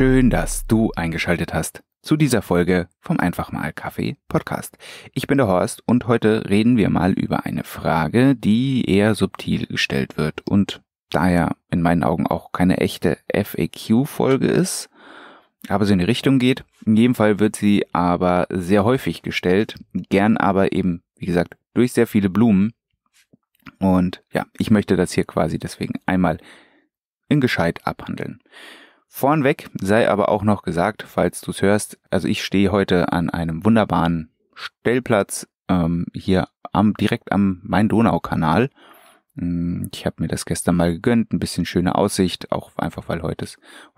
Schön, dass du eingeschaltet hast zu dieser Folge vom Einfach mal Kaffee Podcast. Ich bin der Horst und heute reden wir mal über eine Frage, die eher subtil gestellt wird und daher in meinen Augen auch keine echte FAQ-Folge ist, aber so in die Richtung geht. In jedem Fall wird sie aber sehr häufig gestellt, gern aber eben, wie gesagt, durch sehr viele Blumen. Und ja, ich möchte das hier quasi deswegen einmal in gescheit abhandeln. Vornweg sei aber auch noch gesagt, falls du es hörst, also ich stehe heute an einem wunderbaren Stellplatz ähm, hier am, direkt am Main-Donau-Kanal. Hm, ich habe mir das gestern mal gegönnt, ein bisschen schöne Aussicht, auch einfach weil heute,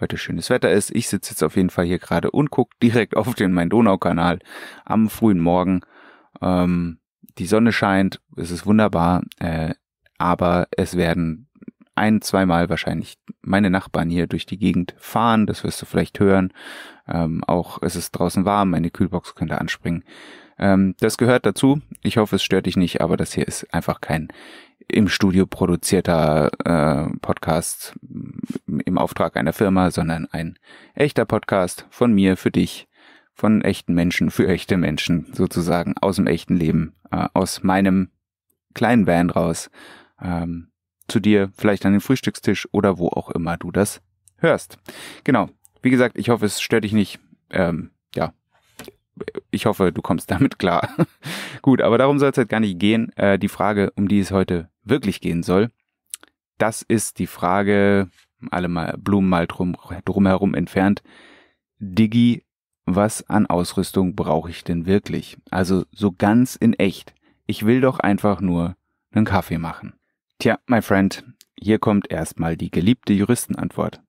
heute schönes Wetter ist. Ich sitze jetzt auf jeden Fall hier gerade und gucke direkt auf den Main-Donau-Kanal am frühen Morgen. Ähm, die Sonne scheint, es ist wunderbar, äh, aber es werden ein, zweimal wahrscheinlich meine Nachbarn hier durch die Gegend fahren, das wirst du vielleicht hören. Ähm, auch es ist draußen warm, meine Kühlbox könnte anspringen. Ähm, das gehört dazu. Ich hoffe, es stört dich nicht, aber das hier ist einfach kein im Studio produzierter äh, Podcast im Auftrag einer Firma, sondern ein echter Podcast von mir für dich, von echten Menschen für echte Menschen sozusagen aus dem echten Leben, äh, aus meinem kleinen Van raus. Ähm, zu dir, vielleicht an den Frühstückstisch oder wo auch immer du das hörst. Genau. Wie gesagt, ich hoffe, es stört dich nicht. Ähm, ja. Ich hoffe, du kommst damit klar. Gut, aber darum soll es halt gar nicht gehen. Äh, die Frage, um die es heute wirklich gehen soll, das ist die Frage, alle mal Blumen mal drum, drumherum entfernt. Digi, was an Ausrüstung brauche ich denn wirklich? Also so ganz in echt. Ich will doch einfach nur einen Kaffee machen. Tja, my friend, hier kommt erstmal die geliebte Juristenantwort.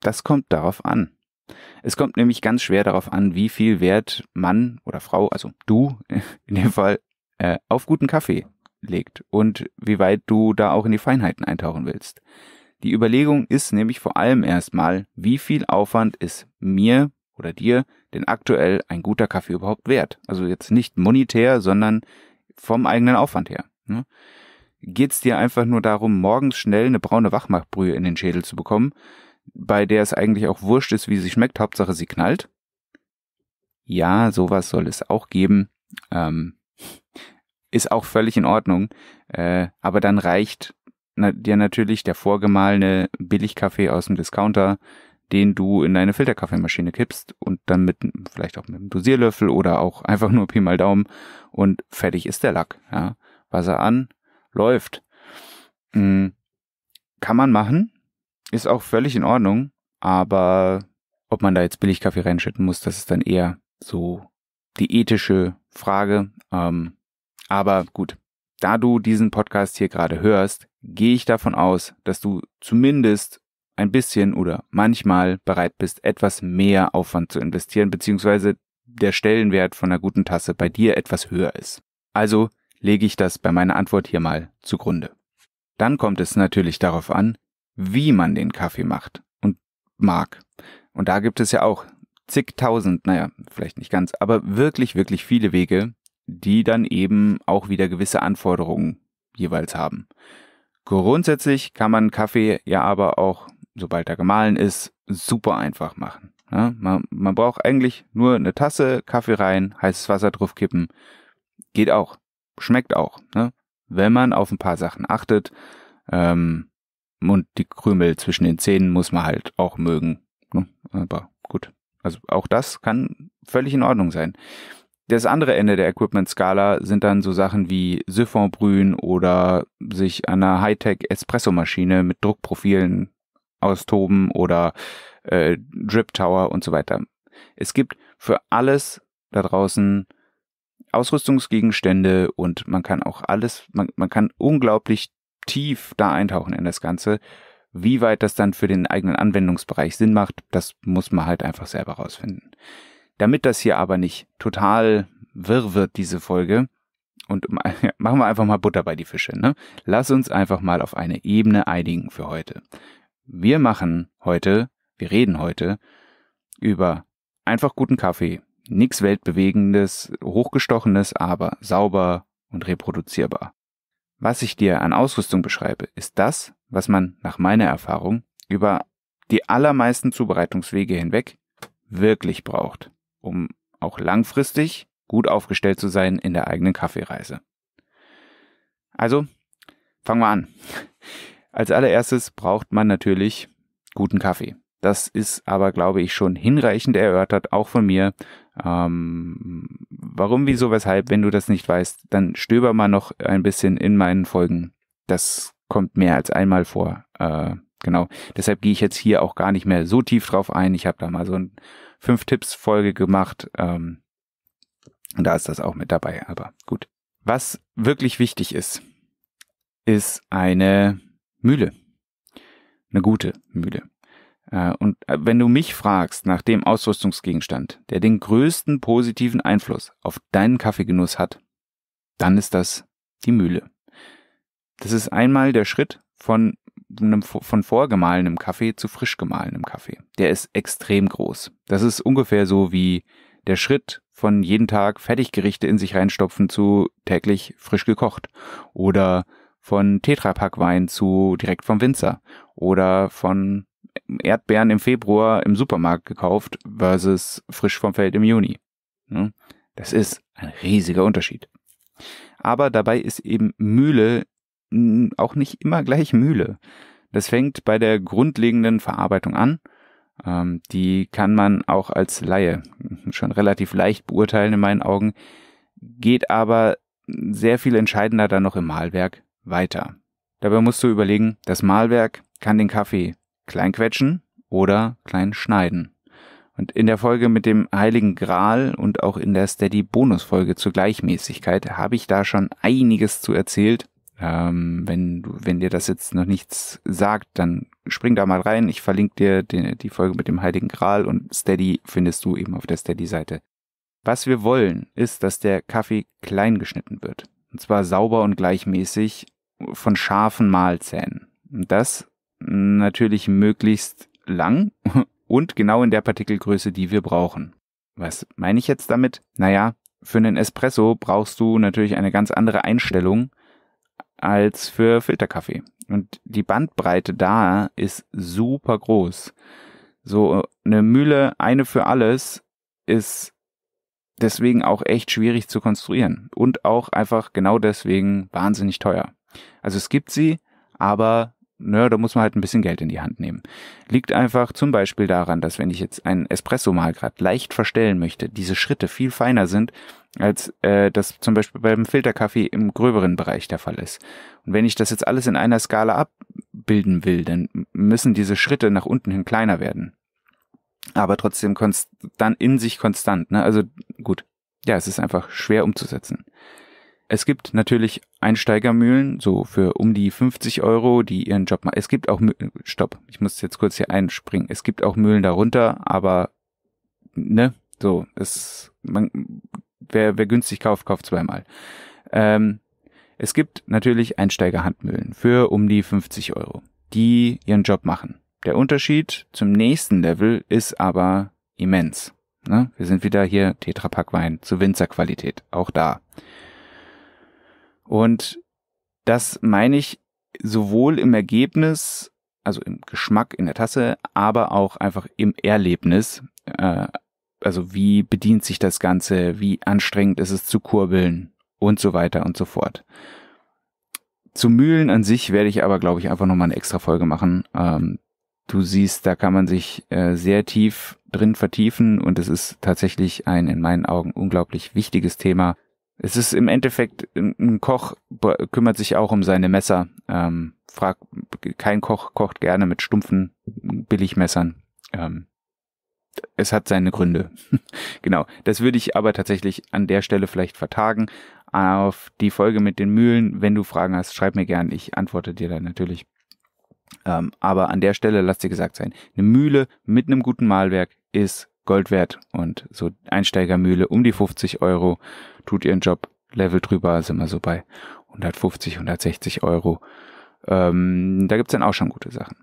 Das kommt darauf an. Es kommt nämlich ganz schwer darauf an, wie viel Wert Mann oder Frau, also du in dem Fall, äh, auf guten Kaffee legt und wie weit du da auch in die Feinheiten eintauchen willst. Die Überlegung ist nämlich vor allem erstmal, wie viel Aufwand ist mir oder dir denn aktuell ein guter Kaffee überhaupt wert? Also jetzt nicht monetär, sondern vom eigenen Aufwand her. Ne? geht es dir einfach nur darum, morgens schnell eine braune Wachmachbrühe in den Schädel zu bekommen, bei der es eigentlich auch wurscht ist, wie sie schmeckt, Hauptsache sie knallt? Ja, sowas soll es auch geben. Ähm, ist auch völlig in Ordnung. Äh, aber dann reicht na, dir natürlich der vorgemahlene Billigkaffee aus dem Discounter, den du in deine Filterkaffeemaschine kippst und dann mit vielleicht auch mit einem Dosierlöffel oder auch einfach nur Pi mal Daumen und fertig ist der Lack. Ja. Wasser an, läuft. Mhm. Kann man machen, ist auch völlig in Ordnung, aber ob man da jetzt billig Kaffee reinschütten muss, das ist dann eher so die ethische Frage. Ähm, aber gut, da du diesen Podcast hier gerade hörst, gehe ich davon aus, dass du zumindest ein bisschen oder manchmal bereit bist, etwas mehr Aufwand zu investieren, beziehungsweise der Stellenwert von einer guten Tasse bei dir etwas höher ist. Also lege ich das bei meiner Antwort hier mal zugrunde. Dann kommt es natürlich darauf an, wie man den Kaffee macht und mag. Und da gibt es ja auch zigtausend, naja, vielleicht nicht ganz, aber wirklich, wirklich viele Wege, die dann eben auch wieder gewisse Anforderungen jeweils haben. Grundsätzlich kann man Kaffee ja aber auch, sobald er gemahlen ist, super einfach machen. Ja, ne? man, man braucht eigentlich nur eine Tasse Kaffee rein, heißes Wasser drauf kippen, Geht auch schmeckt auch, ne? wenn man auf ein paar Sachen achtet. Ähm, und die Krümel zwischen den Zähnen muss man halt auch mögen. Ne? Aber gut. Also auch das kann völlig in Ordnung sein. Das andere Ende der Equipment-Skala sind dann so Sachen wie Siphonbrühen oder sich an einer Hightech-Espresso-Maschine mit Druckprofilen austoben oder äh, Drip Tower und so weiter. Es gibt für alles da draußen Ausrüstungsgegenstände und man kann auch alles, man, man kann unglaublich tief da eintauchen in das Ganze. Wie weit das dann für den eigenen Anwendungsbereich Sinn macht, das muss man halt einfach selber rausfinden. Damit das hier aber nicht total wirr wird, diese Folge, und machen wir einfach mal Butter bei die Fische, ne? Lass uns einfach mal auf eine Ebene einigen für heute. Wir machen heute, wir reden heute über einfach guten Kaffee Nichts Weltbewegendes, Hochgestochenes, aber sauber und reproduzierbar. Was ich dir an Ausrüstung beschreibe, ist das, was man nach meiner Erfahrung über die allermeisten Zubereitungswege hinweg wirklich braucht, um auch langfristig gut aufgestellt zu sein in der eigenen Kaffeereise. Also, fangen wir an. Als allererstes braucht man natürlich guten Kaffee. Das ist aber, glaube ich, schon hinreichend erörtert, auch von mir. Ähm, warum, wieso, weshalb, wenn du das nicht weißt, dann stöber mal noch ein bisschen in meinen Folgen. Das kommt mehr als einmal vor. Äh, genau. Deshalb gehe ich jetzt hier auch gar nicht mehr so tief drauf ein. Ich habe da mal so ein Fünf-Tipps-Folge gemacht. Ähm, und da ist das auch mit dabei. Aber gut. Was wirklich wichtig ist, ist eine Mühle. Eine gute Mühle. Äh, und äh, wenn du mich fragst nach dem Ausrüstungsgegenstand, der den größten positiven Einfluss auf deinen Kaffeegenuss hat, dann ist das die Mühle. Das ist einmal der Schritt von einem, von vorgemahlenem Kaffee zu frisch gemahlenem Kaffee. Der ist extrem groß. Das ist ungefähr so wie der Schritt von jeden Tag Fertiggerichte in sich reinstopfen zu täglich frisch gekocht oder von Tetrapack Wein zu direkt vom Winzer oder von Erdbeeren im Februar im Supermarkt gekauft versus frisch vom Feld im Juni. Das ist ein riesiger Unterschied. Aber dabei ist eben Mühle auch nicht immer gleich Mühle. Das fängt bei der grundlegenden Verarbeitung an. Ähm, die kann man auch als Laie schon relativ leicht beurteilen in meinen Augen, geht aber sehr viel entscheidender dann noch im Mahlwerk weiter. Dabei musst du überlegen, das Mahlwerk kann den Kaffee Kleinquetschen oder Kleinschneiden. Und in der Folge mit dem Heiligen Gral und auch in der Steady Bonus Folge zur Gleichmäßigkeit habe ich da schon einiges zu erzählt. Ähm, wenn du, wenn dir das jetzt noch nichts sagt, dann spring da mal rein. Ich verlinke dir den, die Folge mit dem Heiligen Gral und Steady findest du eben auf der Steady Seite. Was wir wollen, ist, dass der Kaffee klein geschnitten wird. Und zwar sauber und gleichmäßig von scharfen Mahlzähnen. Und das natürlich möglichst lang und genau in der Partikelgröße, die wir brauchen. Was meine ich jetzt damit? Naja, für einen Espresso brauchst du natürlich eine ganz andere Einstellung als für Filterkaffee. Und die Bandbreite da ist super groß. So äh, eine Mühle, eine für alles, ist deswegen auch echt schwierig zu konstruieren und auch einfach genau deswegen wahnsinnig teuer. Also es gibt sie, aber na, ne, da muss man halt ein bisschen Geld in die Hand nehmen. Liegt einfach zum Beispiel daran, dass wenn ich jetzt einen Espresso-Mahlgrad leicht verstellen möchte, diese Schritte viel feiner sind, als äh, das zum Beispiel beim Filterkaffee im gröberen Bereich der Fall ist. Und wenn ich das jetzt alles in einer Skala abbilden will, dann müssen diese Schritte nach unten hin kleiner werden. Aber trotzdem konst dann in sich konstant. Ne? Also gut, ja, es ist einfach schwer umzusetzen. Es gibt natürlich Einsteigermühlen, so für um die 50 Euro, die ihren Job machen. Es gibt auch Mühlen, stopp, ich muss jetzt kurz hier einspringen. Es gibt auch Mühlen darunter, aber ne, so, es, man, wer, wer günstig kauft, kauft zweimal. Ähm, es gibt natürlich Einsteigerhandmühlen für um die 50 Euro, die ihren Job machen. Der Unterschied zum nächsten Level ist aber immens. Ne? Wir sind wieder hier Tetrapack Wein zu Winzerqualität, auch da. Und das meine ich sowohl im Ergebnis, also im Geschmack in der Tasse, aber auch einfach im Erlebnis. Äh, also wie bedient sich das Ganze, wie anstrengend ist es zu kurbeln und so weiter und so fort. Zu Mühlen an sich werde ich aber, glaube ich, einfach nochmal eine extra Folge machen. Ähm, du siehst, da kann man sich äh, sehr tief drin vertiefen und es ist tatsächlich ein in meinen Augen unglaublich wichtiges Thema, es ist im Endeffekt, ein Koch kümmert sich auch um seine Messer. Ähm, frag, kein Koch kocht gerne mit stumpfen Billigmessern. Ähm, es hat seine Gründe. genau. Das würde ich aber tatsächlich an der Stelle vielleicht vertagen. Auf die Folge mit den Mühlen, wenn du Fragen hast, schreib mir gern. Ich antworte dir dann natürlich. Ähm, aber an der Stelle lass dir gesagt sein, eine Mühle mit einem guten Mahlwerk ist Gold wert. Und so Einsteigermühle um die 50 Euro tut ihren Job. Level drüber sind wir so bei 150, 160 Euro. Ähm, da gibt's dann auch schon gute Sachen.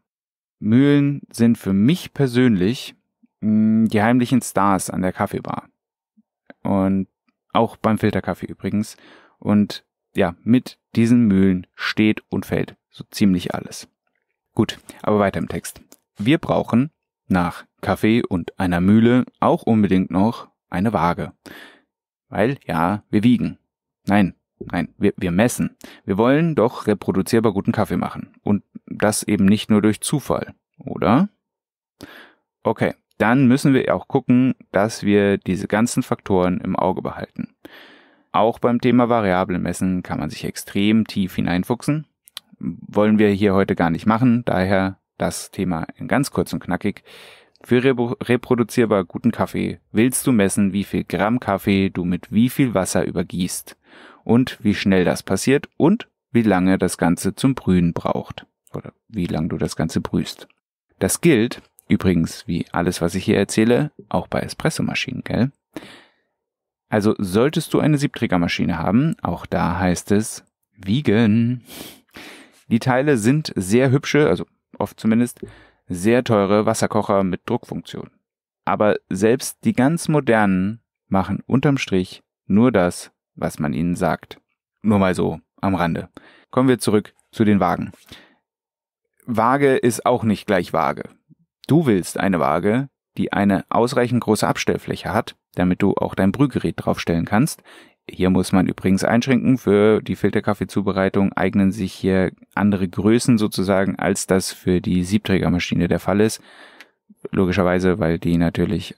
Mühlen sind für mich persönlich mh, hm, die heimlichen Stars an der Kaffeebar. Und auch beim Filterkaffee übrigens. Und ja, mit diesen Mühlen steht und fällt so ziemlich alles. Gut, aber weiter im Text. Wir brauchen nach Kaffee und einer Mühle auch unbedingt noch eine Waage. Weil ja, wir wiegen. Nein, nein, wir, wir messen. Wir wollen doch reproduzierbar guten Kaffee machen. Und das eben nicht nur durch Zufall, oder? Okay, dann müssen wir auch gucken, dass wir diese ganzen Faktoren im Auge behalten. Auch beim Thema Variablen Messen kann man sich extrem tief hineinfuchsen. Wollen wir hier heute gar nicht machen, daher das Thema in ganz kurz und knackig. Für reproduzierbar guten Kaffee willst du messen, wie viel Gramm Kaffee du mit wie viel Wasser übergießt und wie schnell das passiert und wie lange das Ganze zum Brühen braucht oder wie lange du das Ganze brühst. Das gilt übrigens wie alles, was ich hier erzähle, auch bei Espressomaschinen, gell? Also solltest du eine Siebträgermaschine haben, auch da heißt es wiegen. Die Teile sind sehr hübsche, also oft zumindest, sehr teure Wasserkocher mit Druckfunktion. Aber selbst die ganz modernen machen unterm Strich nur das, was man ihnen sagt. Nur mal so am Rande. Kommen wir zurück zu den Wagen. Waage ist auch nicht gleich Waage. Du willst eine Waage, die eine ausreichend große Abstellfläche hat, damit du auch dein Brühgerät draufstellen kannst, hier muss man übrigens einschränken, für die Filterkaffeezubereitung eignen sich hier andere Größen sozusagen, als das für die Siebträgermaschine der Fall ist. Logischerweise, weil die natürlich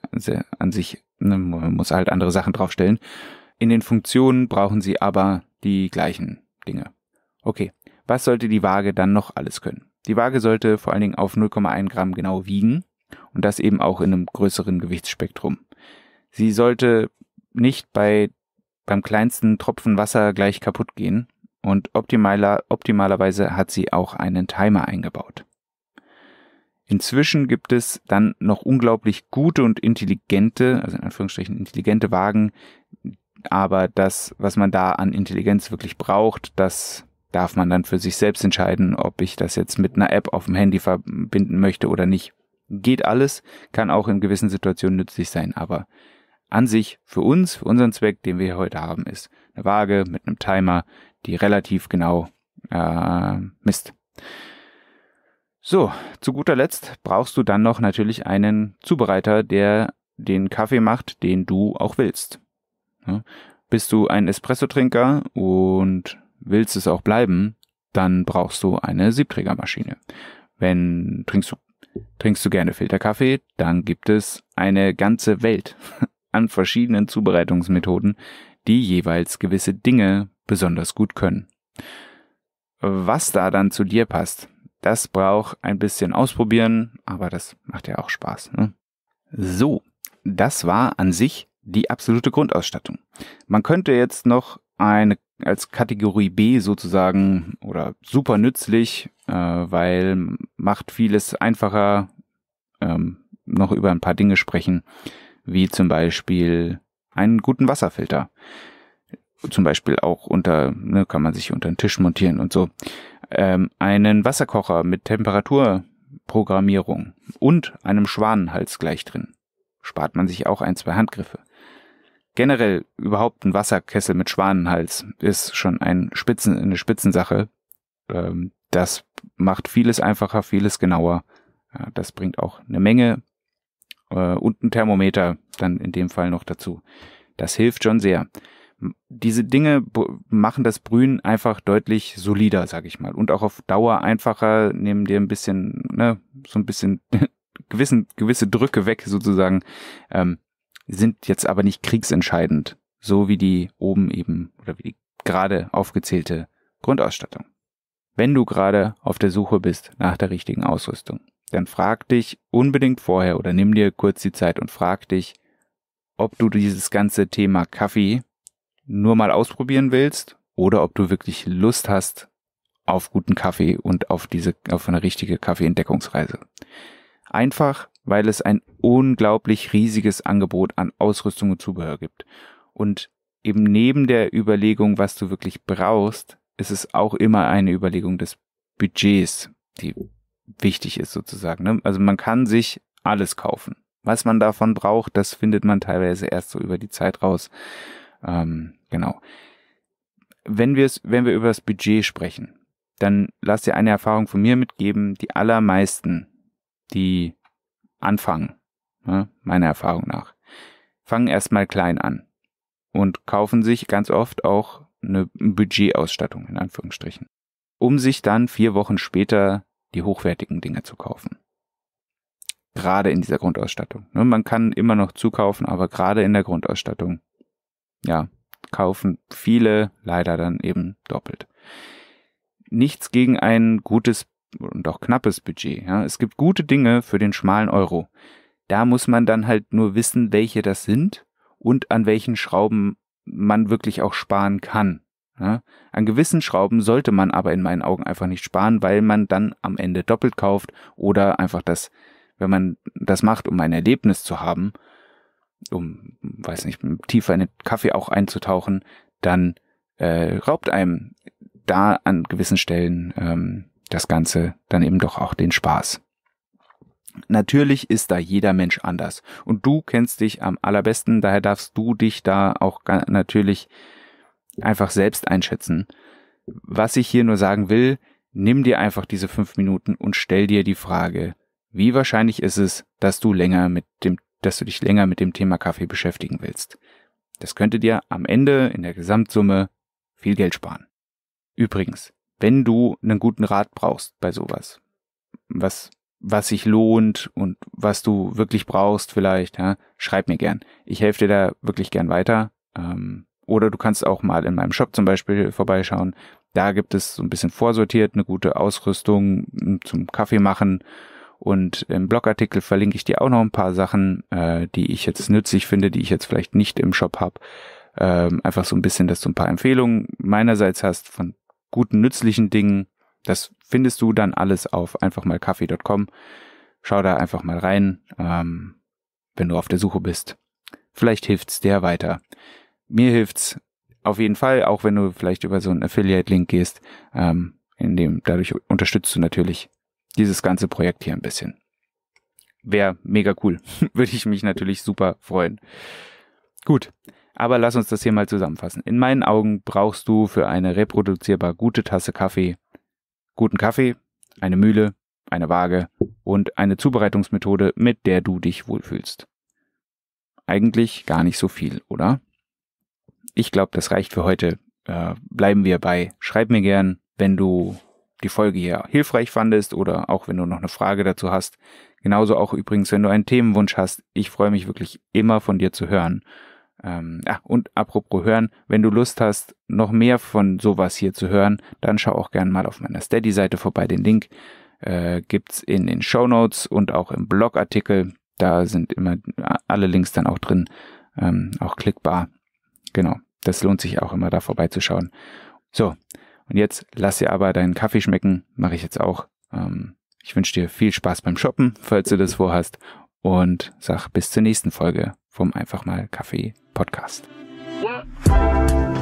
an sich, ne, man muss halt andere Sachen draufstellen. In den Funktionen brauchen sie aber die gleichen Dinge. Okay, was sollte die Waage dann noch alles können? Die Waage sollte vor allen Dingen auf 0,1 Gramm genau wiegen und das eben auch in einem größeren Gewichtsspektrum. Sie sollte nicht bei beim kleinsten Tropfen Wasser gleich kaputt gehen und optimaler, optimalerweise hat sie auch einen Timer eingebaut. Inzwischen gibt es dann noch unglaublich gute und intelligente, also in Anführungsstrichen intelligente Wagen, aber das, was man da an Intelligenz wirklich braucht, das darf man dann für sich selbst entscheiden, ob ich das jetzt mit einer App auf dem Handy verbinden möchte oder nicht. Geht alles, kann auch in gewissen Situationen nützlich sein, aber an sich für uns, für unseren Zweck, den wir heute haben, ist eine Waage mit einem Timer, die relativ genau äh, misst. So, zu guter Letzt brauchst du dann noch natürlich einen Zubereiter, der den Kaffee macht, den du auch willst. Ja? Bist du ein Espresso-Trinker und willst es auch bleiben, dann brauchst du eine Siebträgermaschine. Wenn trinkst du, trinkst du gerne Filterkaffee, dann gibt es eine ganze Welt an verschiedenen Zubereitungsmethoden, die jeweils gewisse Dinge besonders gut können. Was da dann zu dir passt, das braucht ein bisschen ausprobieren, aber das macht ja auch Spaß. Ne? So, das war an sich die absolute Grundausstattung. Man könnte jetzt noch eine als Kategorie B sozusagen oder super nützlich, äh, weil macht vieles einfacher, ähm, noch über ein paar Dinge sprechen, wie zum Beispiel einen guten Wasserfilter. Zum Beispiel auch unter, ne, kann man sich unter den Tisch montieren und so. Ähm, einen Wasserkocher mit Temperaturprogrammierung und einem Schwanenhals gleich drin. Spart man sich auch ein, zwei Handgriffe. Generell überhaupt ein Wasserkessel mit Schwanenhals ist schon ein Spitzen, eine Spitzensache. Ähm, das macht vieles einfacher, vieles genauer. Ja, das bringt auch eine Menge äh, und ein Thermometer dann in dem Fall noch dazu. Das hilft schon sehr. Diese Dinge machen das Brühen einfach deutlich solider, sag ich mal, und auch auf Dauer einfacher, nehmen dir ein bisschen, ne, so ein bisschen gewissen, gewisse Drücke weg sozusagen, ähm, sind jetzt aber nicht kriegsentscheidend, so wie die oben eben oder wie die gerade aufgezählte Grundausstattung. Wenn du gerade auf der Suche bist nach der richtigen Ausrüstung dann frag dich unbedingt vorher oder nimm dir kurz die Zeit und frag dich, ob du dieses ganze Thema Kaffee nur mal ausprobieren willst oder ob du wirklich Lust hast auf guten Kaffee und auf diese, auf eine richtige Kaffeeentdeckungsreise. Einfach, weil es ein unglaublich riesiges Angebot an Ausrüstung und Zubehör gibt. Und eben neben der Überlegung, was du wirklich brauchst, ist es auch immer eine Überlegung des Budgets, die wichtig ist sozusagen. Ne? Also man kann sich alles kaufen. Was man davon braucht, das findet man teilweise erst so über die Zeit raus. Ähm, genau. Wenn, wir's, wenn wir über das Budget sprechen, dann lass dir eine Erfahrung von mir mitgeben. Die allermeisten, die anfangen, ne, meiner Erfahrung nach, fangen erstmal klein an und kaufen sich ganz oft auch eine Budgetausstattung in Anführungsstrichen, um sich dann vier Wochen später die hochwertigen Dinge zu kaufen. Gerade in dieser Grundausstattung. Ne, man kann immer noch zukaufen, aber gerade in der Grundausstattung, ja, kaufen viele leider dann eben doppelt. Nichts gegen ein gutes und auch knappes Budget. Ja. Es gibt gute Dinge für den schmalen Euro. Da muss man dann halt nur wissen, welche das sind und an welchen Schrauben man wirklich auch sparen kann. Ja? An gewissen Schrauben sollte man aber in meinen Augen einfach nicht sparen, weil man dann am Ende doppelt kauft oder einfach das, wenn man das macht, um ein Erlebnis zu haben, um, weiß nicht, tiefer in den Kaffee auch einzutauchen, dann äh, raubt einem da an gewissen Stellen ähm, das Ganze dann eben doch auch den Spaß. Natürlich ist da jeder Mensch anders und du kennst dich am allerbesten, daher darfst du dich da auch natürlich einfach selbst einschätzen. Was ich hier nur sagen will, nimm dir einfach diese fünf Minuten und stell dir die Frage, wie wahrscheinlich ist es, dass du länger mit dem, dass du dich länger mit dem Thema Kaffee beschäftigen willst? Das könnte dir am Ende in der Gesamtsumme viel Geld sparen. Übrigens, wenn du einen guten Rat brauchst bei sowas, was, was sich lohnt und was du wirklich brauchst vielleicht, ja, schreib mir gern. Ich helfe dir da wirklich gern weiter. Ähm, oder du kannst auch mal in meinem Shop zum Beispiel vorbeischauen. Da gibt es so ein bisschen vorsortiert eine gute Ausrüstung zum Kaffee machen. Und im Blogartikel verlinke ich dir auch noch ein paar Sachen, äh, die ich jetzt nützlich finde, die ich jetzt vielleicht nicht im Shop habe. Ähm, einfach so ein bisschen, dass du ein paar Empfehlungen meinerseits hast von guten, nützlichen Dingen. Das findest du dann alles auf einfach mal kaffee.com. Schau da einfach mal rein, ähm, wenn du auf der Suche bist. Vielleicht hilft's dir weiter mir hilft's auf jeden Fall, auch wenn du vielleicht über so einen Affiliate-Link gehst, ähm, in dem, dadurch unterstützt du natürlich dieses ganze Projekt hier ein bisschen. Wäre mega cool. Würde ich mich natürlich super freuen. Gut. Aber lass uns das hier mal zusammenfassen. In meinen Augen brauchst du für eine reproduzierbar gute Tasse Kaffee guten Kaffee, eine Mühle, eine Waage und eine Zubereitungsmethode, mit der du dich wohlfühlst. Eigentlich gar nicht so viel, oder? ich glaube, das reicht für heute. Äh, bleiben wir bei. Schreib mir gern, wenn du die Folge hier hilfreich fandest oder auch wenn du noch eine Frage dazu hast. Genauso auch übrigens, wenn du einen Themenwunsch hast. Ich freue mich wirklich immer von dir zu hören. Ähm, ach, und apropos hören, wenn du Lust hast, noch mehr von sowas hier zu hören, dann schau auch gern mal auf meiner Steady-Seite vorbei. Den Link äh, gibt's in den Show Notes und auch im Blogartikel. Da sind immer alle Links dann auch drin, ähm, auch klickbar. Genau. Das lohnt sich auch immer da vorbeizuschauen. So, und jetzt lass dir aber deinen Kaffee schmecken. Mache ich jetzt auch. Ähm, ich wünsche dir viel Spaß beim Shoppen, falls du das vorhast. Und sag bis zur nächsten Folge vom Einfach mal Kaffee Podcast. Ja.